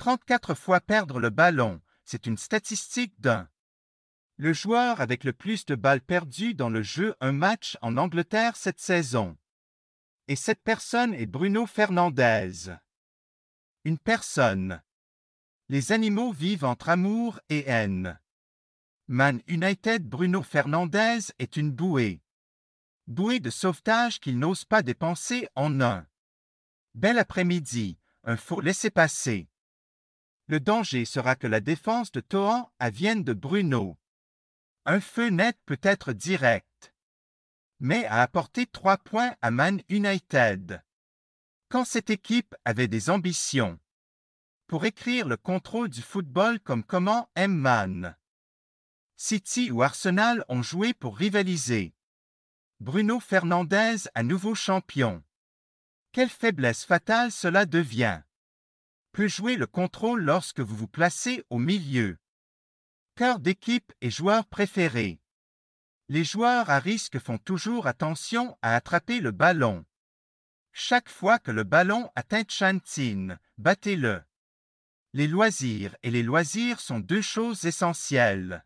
34 fois perdre le ballon, c'est une statistique d'un. Le joueur avec le plus de balles perdues dans le jeu un match en Angleterre cette saison. Et cette personne est Bruno Fernandez. Une personne. Les animaux vivent entre amour et haine. Man United Bruno Fernandez est une bouée. Bouée de sauvetage qu'il n'ose pas dépenser en un. Bel après-midi, un faux laissez-passer le danger sera que la défense de Tohan avienne de Bruno. Un feu net peut être direct, mais a apporté trois points à Man United. Quand cette équipe avait des ambitions pour écrire le contrôle du football comme comment m Man. City ou Arsenal ont joué pour rivaliser. Bruno Fernandez à nouveau champion. Quelle faiblesse fatale cela devient peut jouer le contrôle lorsque vous vous placez au milieu. Cœur d'équipe et joueur préféré. Les joueurs à risque font toujours attention à attraper le ballon. Chaque fois que le ballon atteint Chantine, battez-le. Les loisirs et les loisirs sont deux choses essentielles.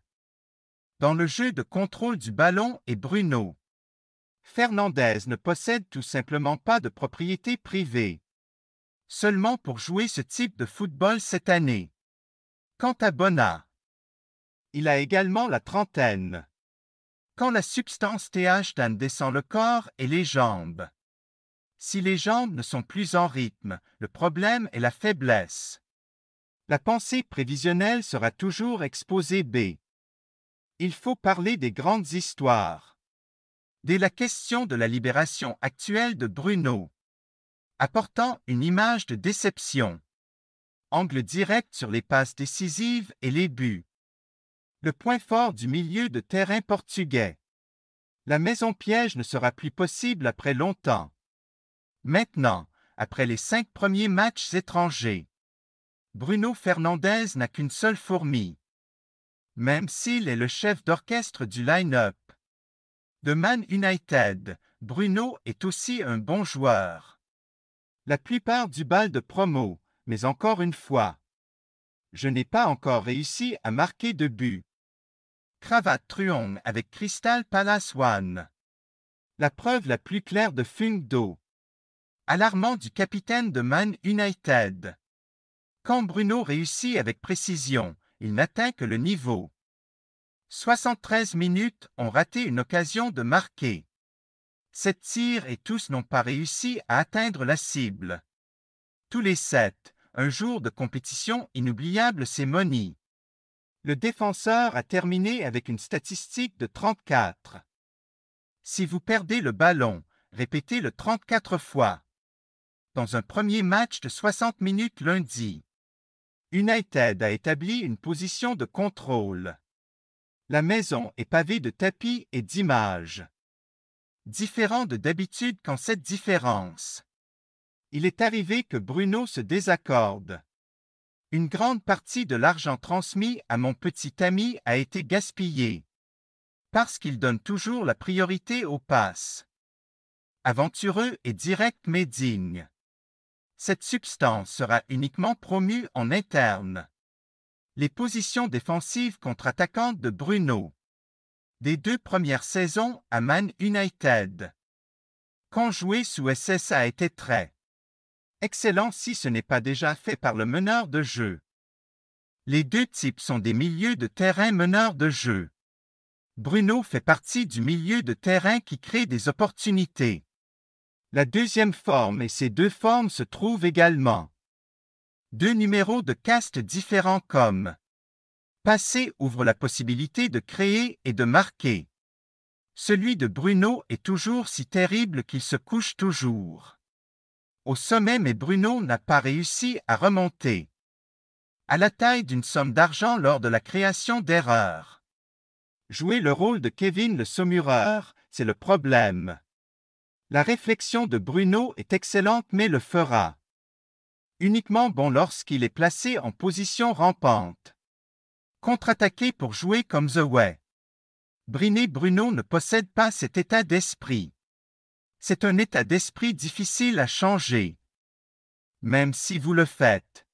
Dans le jeu de contrôle du ballon et Bruno, Fernandez ne possède tout simplement pas de propriété privée seulement pour jouer ce type de football cette année. Quant à Bona, il a également la trentaine. Quand la substance TH descend le corps et les jambes. Si les jambes ne sont plus en rythme, le problème est la faiblesse. La pensée prévisionnelle sera toujours exposée B. Il faut parler des grandes histoires. Dès la question de la libération actuelle de Bruno, apportant une image de déception. Angle direct sur les passes décisives et les buts. Le point fort du milieu de terrain portugais. La maison piège ne sera plus possible après longtemps. Maintenant, après les cinq premiers matchs étrangers, Bruno Fernandez n'a qu'une seule fourmi. Même s'il est le chef d'orchestre du line-up. De Man United, Bruno est aussi un bon joueur la plupart du bal de promo, mais encore une fois. Je n'ai pas encore réussi à marquer de but. Cravate Truong avec Crystal Palace One. La preuve la plus claire de Fung Alarmant du capitaine de Man United. Quand Bruno réussit avec précision, il n'atteint que le niveau. 73 minutes ont raté une occasion de marquer sept tirs et tous n'ont pas réussi à atteindre la cible. Tous les sept, un jour de compétition inoubliable, s'est Moni. Le défenseur a terminé avec une statistique de 34. Si vous perdez le ballon, répétez-le 34 fois. Dans un premier match de 60 minutes lundi, United a établi une position de contrôle. La maison est pavée de tapis et d'images différent de d'habitude quand cette différence. Il est arrivé que Bruno se désaccorde. Une grande partie de l'argent transmis à mon petit ami a été gaspillée. Parce qu'il donne toujours la priorité au passe. Aventureux et direct mais digne. Cette substance sera uniquement promue en interne. Les positions défensives contre-attaquantes de Bruno des deux premières saisons à Man United. Quand jouer sous SSA a été très excellent si ce n'est pas déjà fait par le meneur de jeu. Les deux types sont des milieux de terrain meneurs de jeu. Bruno fait partie du milieu de terrain qui crée des opportunités. La deuxième forme et ces deux formes se trouvent également. Deux numéros de castes différents comme passé ouvre la possibilité de créer et de marquer. Celui de Bruno est toujours si terrible qu'il se couche toujours. Au sommet mais Bruno n'a pas réussi à remonter. À la taille d'une somme d'argent lors de la création d'erreurs. Jouer le rôle de Kevin le saumureur, c'est le problème. La réflexion de Bruno est excellente mais le fera. Uniquement bon lorsqu'il est placé en position rampante contre-attaquer pour jouer comme The Way. Briné Bruno ne possède pas cet état d'esprit. C'est un état d'esprit difficile à changer. Même si vous le faites.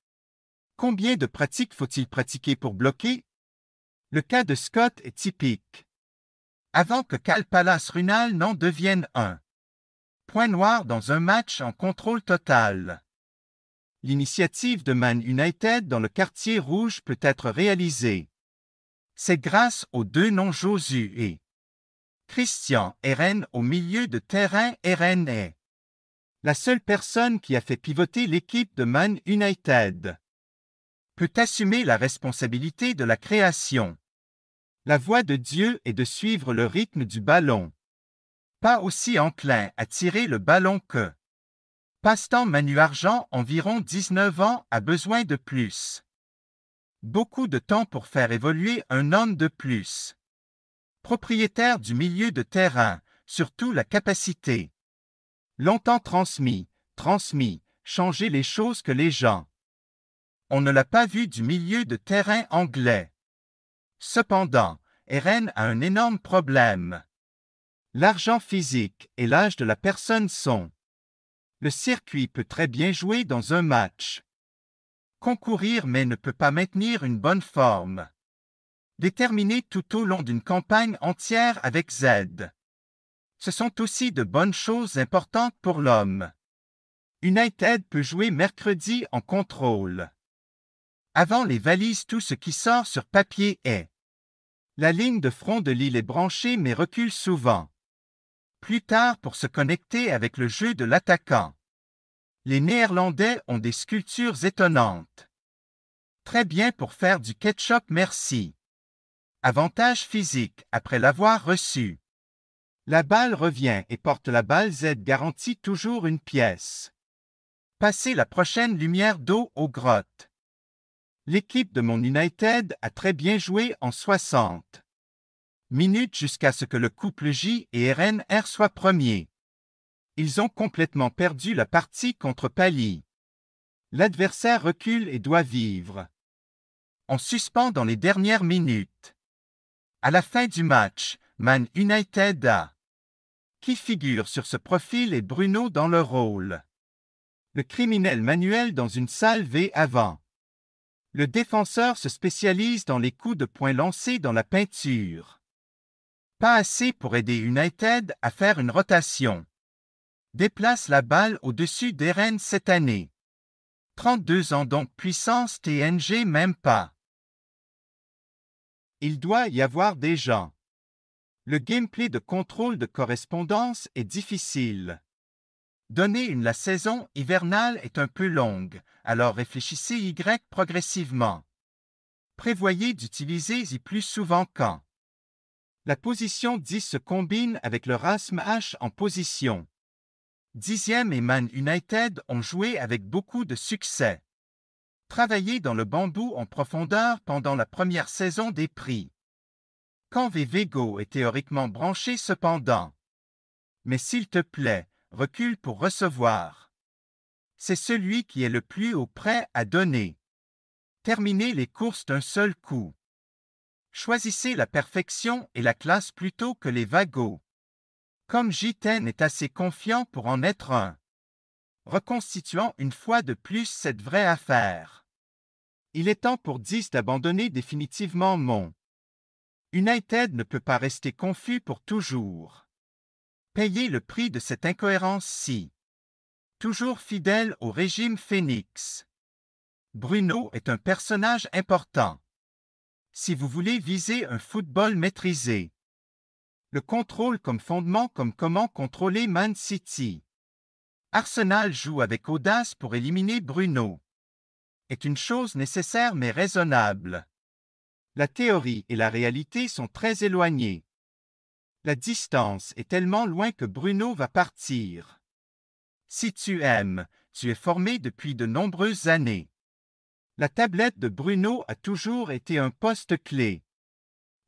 Combien de pratiques faut-il pratiquer pour bloquer? Le cas de Scott est typique. Avant que palace Runal n'en devienne un. Point noir dans un match en contrôle total l'initiative de Man United dans le quartier rouge peut être réalisée. C'est grâce aux deux noms Josu et Christian RN au milieu de terrain Eren est la seule personne qui a fait pivoter l'équipe de Man United. Peut assumer la responsabilité de la création. La voie de Dieu est de suivre le rythme du ballon. Pas aussi enclin à tirer le ballon que passe Manu Argent, environ 19 ans, a besoin de plus. Beaucoup de temps pour faire évoluer un homme de plus. Propriétaire du milieu de terrain, surtout la capacité. Longtemps transmis, transmis, changer les choses que les gens. On ne l'a pas vu du milieu de terrain anglais. Cependant, Eren a un énorme problème. L'argent physique et l'âge de la personne sont le circuit peut très bien jouer dans un match. Concourir mais ne peut pas maintenir une bonne forme. Déterminer tout au long d'une campagne entière avec Z. Ce sont aussi de bonnes choses importantes pour l'homme. United peut jouer mercredi en contrôle. Avant les valises, tout ce qui sort sur papier est. La ligne de front de l'île est branchée mais recule souvent plus tard pour se connecter avec le jeu de l'attaquant. Les Néerlandais ont des sculptures étonnantes. Très bien pour faire du ketchup merci. Avantage physique après l'avoir reçu. La balle revient et porte la balle Z garantit toujours une pièce. Passez la prochaine lumière d'eau aux grottes. L'équipe de mon United a très bien joué en 60 minutes jusqu'à ce que le couple J et RNR soient premiers. Ils ont complètement perdu la partie contre Pali. L'adversaire recule et doit vivre. On suspend dans les dernières minutes. À la fin du match, Man United a. Qui figure sur ce profil est Bruno dans le rôle. Le criminel manuel dans une salle V avant. Le défenseur se spécialise dans les coups de poing lancés dans la peinture. Pas assez pour aider United à faire une rotation. Déplace la balle au-dessus d'Eren cette année. 32 ans donc puissance TNG même pas. Il doit y avoir des gens. Le gameplay de contrôle de correspondance est difficile. Donner une la saison hivernale est un peu longue, alors réfléchissez Y progressivement. Prévoyez d'utiliser Y plus souvent quand la position 10 se combine avec le rasme h en position. Dixième et Man United ont joué avec beaucoup de succès. Travailler dans le bambou en profondeur pendant la première saison des prix. Quand Vego est théoriquement branché cependant. Mais s'il te plaît, recule pour recevoir. C'est celui qui est le plus au prêt à donner. Terminer les courses d'un seul coup. Choisissez la perfection et la classe plutôt que les vagos. Comme Jiten est assez confiant pour en être un. Reconstituant une fois de plus cette vraie affaire. Il est temps pour 10 d'abandonner définitivement mon. United ne peut pas rester confus pour toujours. Payez le prix de cette incohérence-ci. Toujours fidèle au régime Phoenix. Bruno est un personnage important si vous voulez viser un football maîtrisé. Le contrôle comme fondement comme comment contrôler Man City. Arsenal joue avec audace pour éliminer Bruno. Est une chose nécessaire mais raisonnable. La théorie et la réalité sont très éloignées. La distance est tellement loin que Bruno va partir. Si tu aimes, tu es formé depuis de nombreuses années. La tablette de Bruno a toujours été un poste clé.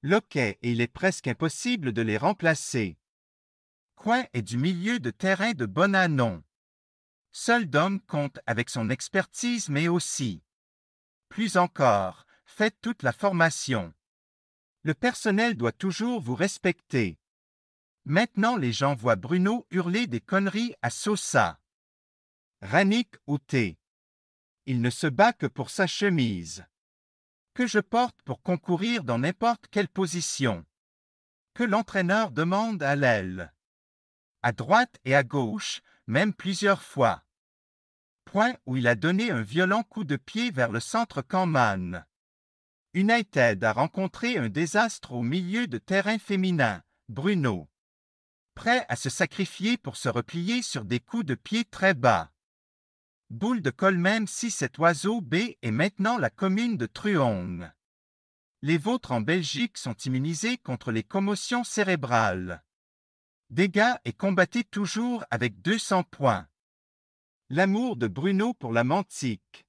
Loquet et il est presque impossible de les remplacer. Coin est du milieu de terrain de Bonanon. Seul Dom compte avec son expertise mais aussi. Plus encore, faites toute la formation. Le personnel doit toujours vous respecter. Maintenant les gens voient Bruno hurler des conneries à Sosa. Rannick ou T il ne se bat que pour sa chemise. Que je porte pour concourir dans n'importe quelle position. Que l'entraîneur demande à l'aile. À droite et à gauche, même plusieurs fois. Point où il a donné un violent coup de pied vers le centre Kanman. United a rencontré un désastre au milieu de terrain féminin, Bruno. Prêt à se sacrifier pour se replier sur des coups de pied très bas boule de colle même si cet oiseau B est maintenant la commune de Truong. Les vôtres en Belgique sont immunisés contre les commotions cérébrales. Dégâts est combatté toujours avec 200 points. L'amour de Bruno pour la mantique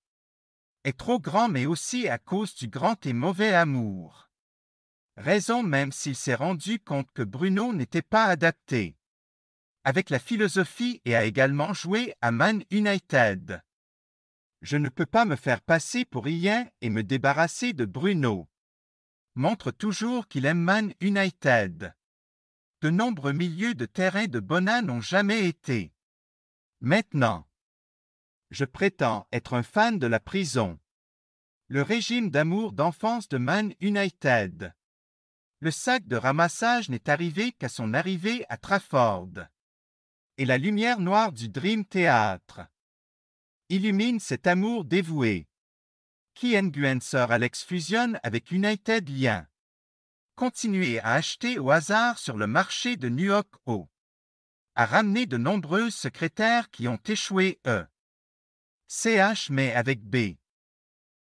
est trop grand mais aussi à cause du grand et mauvais amour. Raison même s'il s'est rendu compte que Bruno n'était pas adapté avec la philosophie et a également joué à Man United. Je ne peux pas me faire passer pour rien et me débarrasser de Bruno. Montre toujours qu'il aime Man United. De nombreux milieux de terrain de Bona n'ont jamais été. Maintenant, je prétends être un fan de la prison. Le régime d'amour d'enfance de Man United. Le sac de ramassage n'est arrivé qu'à son arrivée à Trafford et la lumière noire du Dream Théâtre. Illumine cet amour dévoué. Guen, Sir Alex fusionne avec United Lien. Continuez à acheter au hasard sur le marché de New York O. A ramener de nombreux secrétaires qui ont échoué E. CH mais avec B.